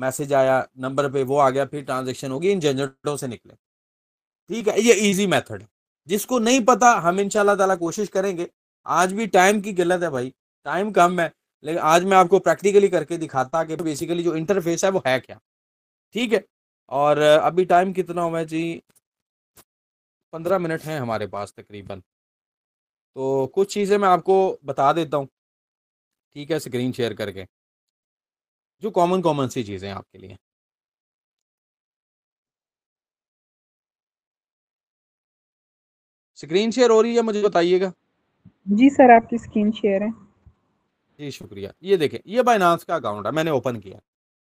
message आया number पे वो आ गया फिर ट्रांजेक्शन होगी इन झंझटों से निकले ठीक है ये इजी मेथड है जिसको नहीं पता हम इन ताला कोशिश करेंगे आज भी टाइम की गलत है भाई टाइम कम है लेकिन आज मैं आपको प्रैक्टिकली करके दिखाता कि बेसिकली जो इंटरफेस है वो है क्या ठीक है और अभी टाइम कितना हुआ जी पंद्रह मिनट हैं हमारे पास तकरीबन तो कुछ चीज़ें मैं आपको बता देता हूँ ठीक है स्क्रीन शेयर करके जो कॉमन कॉमन सी चीज़ें आपके लिए स्क्रीन शेयर हो रही है मुझे बताइएगा जी सर आपकी स्क्रीन शेयर है जी शुक्रिया ये देखे ये बाइनांस का अकाउंट है मैंने ओपन किया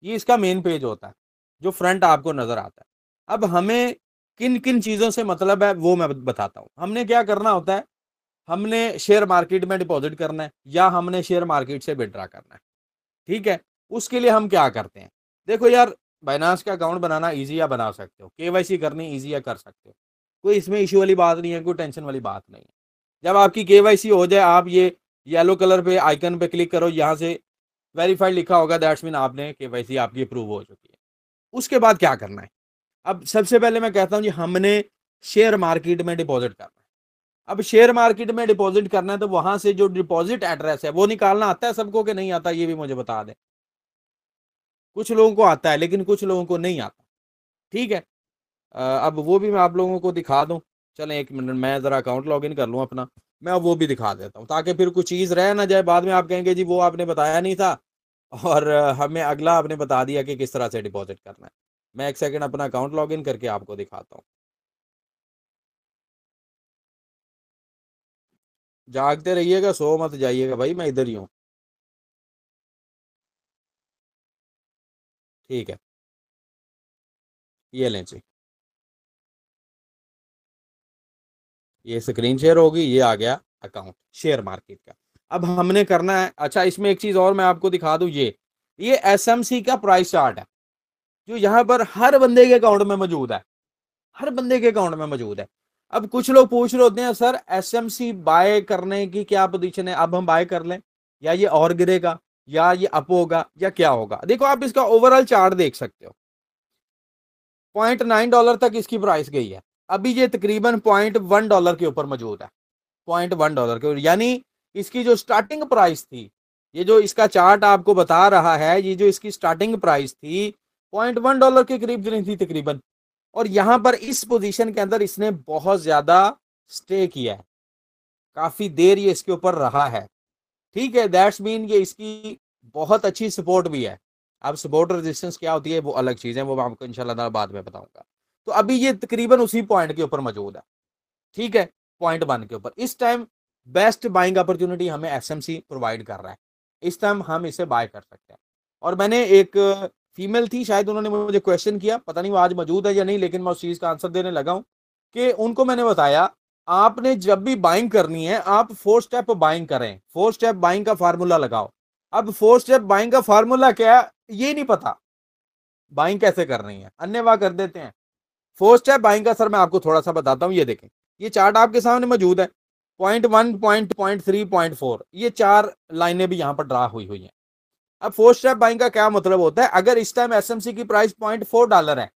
ये इसका मेन पेज होता है जो फ्रंट आपको नज़र आता है अब हमें किन किन चीज़ों से मतलब है वो मैं बताता हूँ हमने क्या करना होता है हमने शेयर मार्केट में डिपॉजिट करना है या हमने शेयर मार्केट से विड्रा करना है ठीक है उसके लिए हम क्या करते हैं देखो यार बाइनास का अकाउंट बनाना ईजी या बना सकते हो के करनी ईजी या कर सकते हो कोई इसमें इशू वाली बात नहीं है कोई टेंशन वाली बात नहीं है जब आपकी के हो जाए आप ये येलो कलर पे आइकन पे क्लिक करो यहाँ से वेरीफाइड लिखा होगा दैट्स मीन आपने के आपकी अप्रूव हो चुकी है उसके बाद क्या करना है अब सबसे पहले मैं कहता हूँ जी हमने शेयर मार्केट में डिपॉजिट करना है अब शेयर मार्केट में डिपॉजिट करना है तो वहाँ से जो डिपॉजिट एड्रेस है वो निकालना आता है सबको कि नहीं आता ये भी मुझे बता दें कुछ लोगों को आता है लेकिन कुछ लोगों को नहीं आता ठीक है अब वो भी मैं आप लोगों को दिखा दूं चलें एक मिनट मैं ज़रा अकाउंट लॉगिन कर लूँ अपना मैं वो भी दिखा देता हूँ ताकि फिर कुछ चीज़ रह ना जाए बाद में आप कहेंगे जी वो आपने बताया नहीं था और हमें अगला आपने बता दिया कि किस तरह से डिपॉजिट करना है मैं एक सेकेंड अपना अकाउंट लॉगिन करके आपको दिखाता हूँ जागते रहिएगा सो मत जाइएगा भाई मैं इधर ही हूँ ठीक है ये लें जी ये स्क्रीन शेयर होगी ये आ गया अकाउंट शेयर मार्केट का अब हमने करना है अच्छा इसमें एक चीज और मैं आपको दिखा दू ये ये एसएमसी का प्राइस चार्ट है जो यहाँ पर हर बंदे के अकाउंट में मौजूद है हर बंदे के अकाउंट में मौजूद है अब कुछ लोग पूछ रहे होते हैं सर एसएमसी बाय करने की क्या पोजीशन है अब हम बाय कर लें या ये और गिरेगा या ये अप होगा या क्या होगा देखो आप इसका ओवरऑल चार्ट देख सकते हो पॉइंट नाइन डॉलर तक इसकी प्राइस गई है अभी ये तकरीबन पॉइंट वन डॉलर के ऊपर मौजूद है पॉइंट वन डॉलर के ऊपर यानी इसकी जो स्टार्टिंग प्राइस थी ये जो इसका चार्ट आपको बता रहा है ये जो इसकी स्टार्टिंग प्राइस थी पॉइंट वन डॉलर के करीब गिरी थी तकरीबन और यहाँ पर इस पोजीशन के अंदर इसने बहुत ज़्यादा स्टे किया है काफ़ी देर ये इसके ऊपर रहा है ठीक है दैट्स मीन ये इसकी बहुत अच्छी सपोर्ट भी है अब सपोर्ट रेजिस्टेंस क्या होती है वो अलग चीज़ है वो मैं आपको इंशाल्लाह बाद में बताऊंगा तो अभी ये तकरीबन उसी पॉइंट के ऊपर मौजूद है ठीक है पॉइंट वन के ऊपर इस टाइम बेस्ट बाइंग अपॉर्चुनिटी हमें एस प्रोवाइड कर रहा है इस टाइम हम इसे बाय कर सकते हैं और मैंने एक फीमेल थी शायद उन्होंने मुझे क्वेश्चन किया पता नहीं वो आज मौजूद है या नहीं लेकिन मैं उस चीज़ का आंसर देने लगा हूँ कि उनको मैंने बताया आपने जब भी बाइंग करनी है आप फोर स्टेप बाइंग करें फोर स्टेप बाइंग का फार्मूला लगाओ अब फोर स्टेप बाइंग का फार्मूला क्या है ये नहीं पता बाइंग कैसे कर रही है अन्य वाह कर देते हैं फोर स्टेप बाइंग का सर मैं आपको थोड़ा सा बताता हूँ ये देखें ये चार्ट आपके सामने मौजूद है point one point point three point four ये चार लाइनें भी यहाँ पर ड्रा हुई हुई हैं अब फोर स्टेप बाइंग का क्या मतलब होता है अगर इस टाइम एस की प्राइस पॉइंट फोर डॉलर है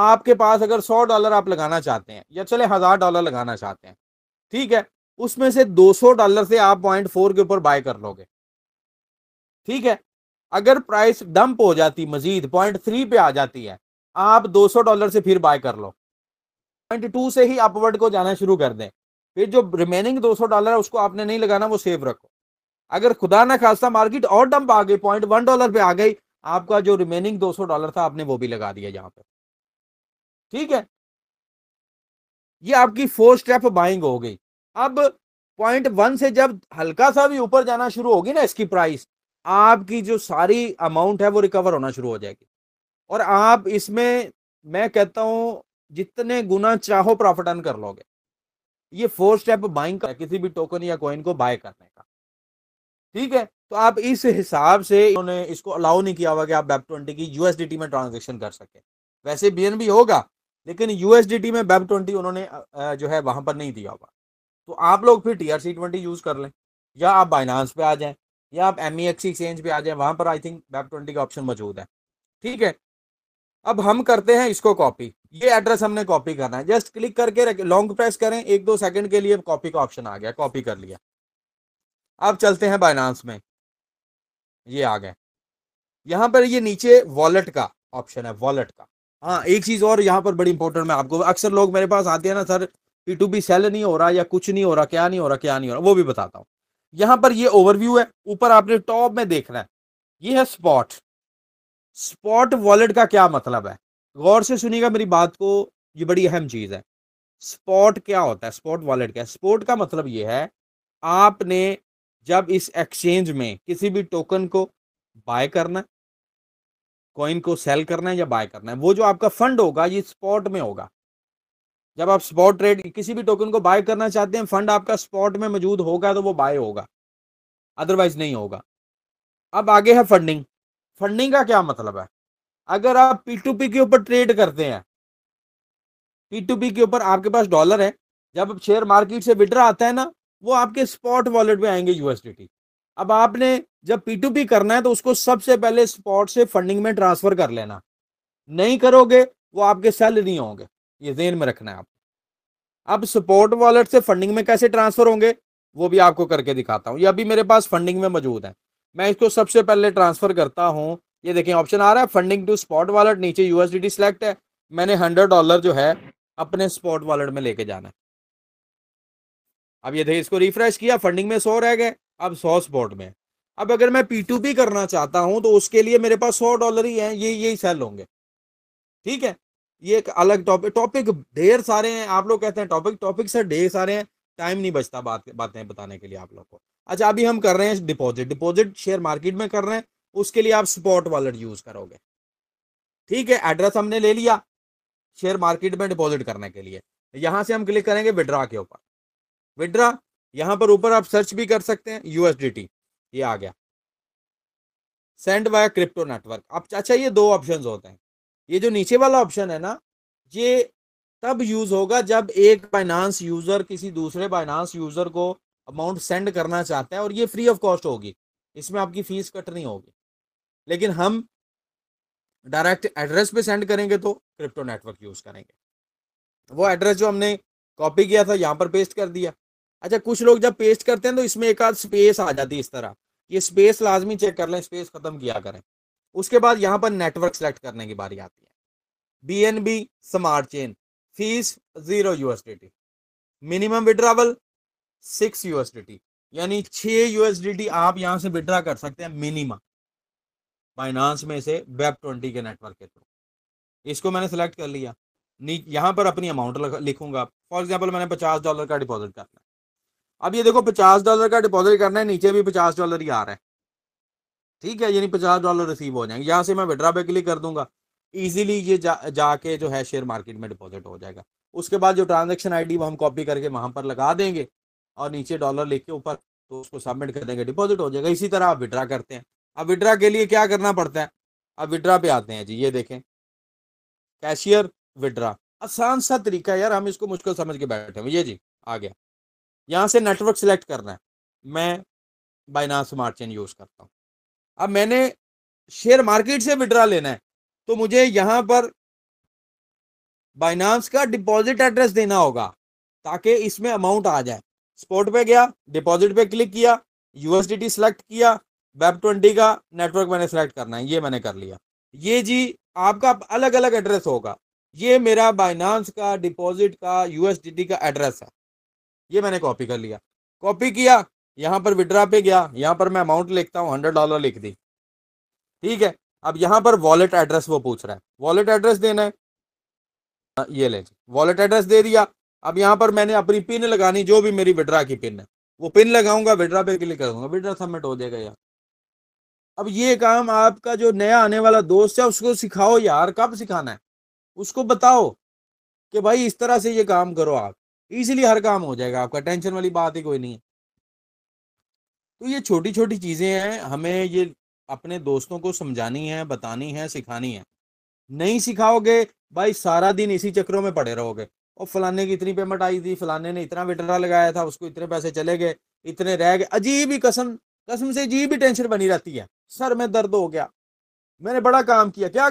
आपके पास अगर सौ डॉलर आप लगाना चाहते हैं या चले हजार डॉलर लगाना चाहते हैं ठीक है उसमें से दो सौ डॉलर से आप पॉइंट फोर के ऊपर बाय कर लोगे ठीक है अगर प्राइस डंप हो जाती मजीद पॉइंट थ्री पे आ जाती है आप दो सौ डॉलर से फिर बाय कर लो पॉइंट टू से ही अपवर्ड को जाना शुरू कर दें फिर जो रिमेनिंग दो सौ डॉलर है उसको आपने नहीं लगाना वो सेव रखो अगर खुदा ना खासा मार्केट और डंप आ गई पॉइंट वन डॉलर पे आ गई आपका जो रिमेनिंग दो सौ डॉलर था आपने वो भी लगा दिया यहाँ पे ठीक है ये आपकी फोर स्टेप बाइंग हो गई अब पॉइंट वन से जब हल्का सा भी ऊपर जाना शुरू होगी ना इसकी प्राइस आपकी जो सारी अमाउंट है वो रिकवर होना शुरू हो जाएगी और आप इसमें मैं कहता हूं जितने गुना चाहो प्रॉफिट अर्न कर लोगे ये फोर स्टेप बाइंग का किसी भी टोकन या कॉइन को बाय करने का ठीक है तो आप इस हिसाब से इन्होंने इसको अलाउ नहीं किया हुआ कि आप बैप ट्वेंटी की यूएसडीटी में ट्रांजेक्शन कर सके वैसे बीएनबी होगा लेकिन यूएसडीटी में बेब ट्वेंटी उन्होंने जो है वहां पर नहीं दिया हुआ तो आप लोग फिर T R C twenty use कर लें या आप बाइनांस पे आ जाएं या आप एम ई एक्स एक्सचेंज पे आ जाएं वहां पर आई थिंक बेब ट्वेंटी का ऑप्शन मौजूद है ठीक है अब हम करते हैं इसको कॉपी ये एड्रेस हमने कॉपी करना है जस्ट क्लिक करके लॉन्ग प्रेस करें एक दो सेकंड के लिए कॉपी का ऑप्शन आ गया कॉपी कर लिया अब चलते हैं बाइनांस में ये आ गए यहाँ पर ये नीचे वॉलेट का ऑप्शन है वॉलेट का हाँ एक चीज और यहाँ पर बड़ी इंपॉर्टेंट मैं आपको अक्सर लोग मेरे पास आते हैं ना sir P to B sell नहीं हो रहा या कुछ नहीं हो रहा क्या नहीं हो रहा क्या नहीं हो रहा वो भी बताता हूँ यहाँ पर ये ओवरव्यू है ऊपर आपने टॉप में देखना है ये है स्पॉट स्पॉट वॉलेट का क्या मतलब है गौर से सुनिएगा मेरी बात को ये बड़ी अहम चीज है स्पॉट क्या होता है स्पॉट वॉलेट क्या स्पॉट का मतलब ये है आपने जब इस एक्सचेंज में किसी भी टोकन को बाय करना कॉइन को सेल करना है या बाय करना है वो जो आपका फंड होगा ये स्पॉट में होगा जब आप स्पॉट ट्रेड किसी भी टोकन को बाय करना चाहते हैं फंड आपका स्पॉट में मौजूद होगा तो वो बाय होगा अदरवाइज नहीं होगा अब आगे है फंडिंग फंडिंग का क्या मतलब है अगर आप पी टू पी के ऊपर ट्रेड करते हैं पी टू पी के ऊपर आपके पास डॉलर है जब शेयर मार्केट से विड्रा आता है ना वो आपके स्पॉट वॉलेट में आएंगे यूएसडीटी अब आपने जब पी करना है तो उसको सबसे पहले स्पॉट से फंडिंग में ट्रांसफर कर लेना नहीं करोगे वो आपके सेल नहीं होंगे ये जेन में रखना है आप अब सपोर्ट वॉलेट से फंडिंग में कैसे ट्रांसफर होंगे वो भी आपको करके दिखाता हूँ ये अभी मेरे पास फंडिंग में मौजूद है मैं इसको सबसे पहले ट्रांसफर करता हूँ ये देखें ऑप्शन आ रहा है फंडिंग टू स्पॉट वॉलेट नीचे यूएसडीटी सिलेक्ट है मैंने हंड्रेड डॉलर जो है अपने स्पॉट वॉलेट में लेके जाना है अब ये देखिए इसको रिफ्रेश किया फंडिंग में सो रह गए अब सौ स्पॉट में अब अगर मैं पी टू पी करना चाहता हूं तो उसके लिए मेरे पास सौ डॉलर ही है ये यही सेल होंगे ठीक है ये एक अलग टॉपिक टॉपिक ढेर सारे हैं आप लोग कहते हैं टॉपिक टॉपिक सर ढेर सारे हैं टाइम नहीं बचता बात बातें बताने के लिए आप लोग को अच्छा अभी हम कर रहे हैं डिपॉजिट डिपॉजिट शेयर मार्केट में कर रहे हैं उसके लिए आप स्पॉट वॉलेट यूज करोगे ठीक है एड्रेस हमने ले लिया शेयर मार्केट में डिपॉजिट करने के लिए यहां से हम क्लिक करेंगे विड्रा के ऊपर विड्रा यहां पर ऊपर आप सर्च भी कर सकते हैं यूएसडीटी ये आ गया सेंड बाय क्रिप्टो नेटवर्क अब अच्छा ये दो ऑप्शन होते हैं ये जो नीचे वाला ऑप्शन है ना ये तब यूज होगा जब एक बाइनांस यूजर किसी दूसरे बाइनांस यूजर को अमाउंट सेंड करना चाहता है और ये फ्री ऑफ कॉस्ट होगी इसमें आपकी फीस कट नहीं होगी लेकिन हम डायरेक्ट एड्रेस पे सेंड करेंगे तो क्रिप्टो नेटवर्क यूज करेंगे वो एड्रेस जो हमने कॉपी किया था यहाँ पर पेस्ट कर दिया अच्छा कुछ लोग जब पेस्ट करते हैं तो इसमें एक आध स्पेस आ जाती है इस तरह ये स्पेस लाजमी चेक कर लें स्पेस खत्म किया करें उसके बाद यहाँ पर नेटवर्क सेलेक्ट करने की बारी आती है B N B smart chain fees zero USDT minimum withdrawal six USDT यानी छः यूएसडीटी आप यहाँ से विड्रा कर सकते हैं मिनिमम फाइनांस में से वेब ट्वेंटी के नेटवर्क के थ्रू इसको मैंने सेलेक्ट कर लिया यहाँ पर अपनी अमाउंट लिखूंगा फॉर एग्जाम्पल मैंने पचास डॉलर का डिपॉजिट करना अब ये देखो पचास डॉलर का डिपॉजिट करना है नीचे भी पचास डॉलर ही आ रहा है ठीक है यानी पचास डॉलर रिसीव हो जाएंगे यहाँ से मैं विड्रा पे क्लिक कर दूंगा इजीली ये जा जाके जो है शेयर मार्केट में डिपॉजिट हो जाएगा उसके बाद जो ट्रांजेक्शन आई डी हम कॉपी करके वहां पर लगा देंगे और नीचे डॉलर लिख के ऊपर तो उसको सबमिट कर देंगे डिपॉजिट हो जाएगा इसी तरह आप विड्रा करते हैं अब विड्रा के लिए क्या करना पड़ता है अब विड्रा पे आते हैं जी ये देखें कैशियर विड्रा आसान सा तरीका यार हम इसको मुश्किल समझ के बैठे हुए ये जी आ गया यहाँ से नेटवर्क सिलेक्ट करना है मैं बाइनास स्मार्ट चेन यूज़ करता हूँ अब मैंने शेयर मार्केट से विड्रा लेना है तो मुझे यहाँ पर बाइनास का डिपॉजिट एड्रेस देना होगा ताकि इसमें अमाउंट आ जाए स्पॉट पे गया डिपॉजिट पे क्लिक किया यूएसडीटी सिलेक्ट किया वेब ट्वेंटी का नेटवर्क मैंने सेलेक्ट करना है ये मैंने कर लिया ये जी आपका अलग अलग एड्रेस होगा ये मेरा बाइनांस का डिपॉजिट का यूएसडीटी का एड्रेस है ये मैंने कॉपी कर लिया कॉपी किया यहाँ पर विड्रा पे गया यहाँ पर मैं अमाउंट लिखता हूँ हंड्रेड डॉलर लिख दी ठीक है अब यहाँ पर वॉलेट एड्रेस वो पूछ रहा है वॉलेट एड्रेस देना है हाँ, ये ले वॉलेट एड्रेस दे दिया अब यहाँ पर मैंने अपनी पिन लगानी जो भी मेरी विड्रा की पिन है वो पिन लगाऊंगा विड्रा पे क्लिक करूंगा विड्रा सबमिट हो जाएगा यार अब ये काम आपका जो नया आने वाला दोस्त है उसको सिखाओ यार कब सिखाना है उसको बताओ कि भाई इस तरह से ये काम करो आप इजीली हर काम हो जाएगा आपका टेंशन वाली बात ही कोई नहीं है तो ये छोटी छोटी चीज़ें हैं हमें ये अपने दोस्तों को समझानी है बतानी है सिखानी है नहीं सिखाओगे भाई सारा दिन इसी चक्रों में पड़े रहोगे और फलाने की इतनी पेमेंट आई थी फलाने ने इतना विड्रा लगाया था उसको इतने पैसे चले गए इतने रह गए अजीब ही कसम कसम से अजीब ही टेंशन बनी रहती है सर में दर्द हो गया मैंने बड़ा काम किया क्या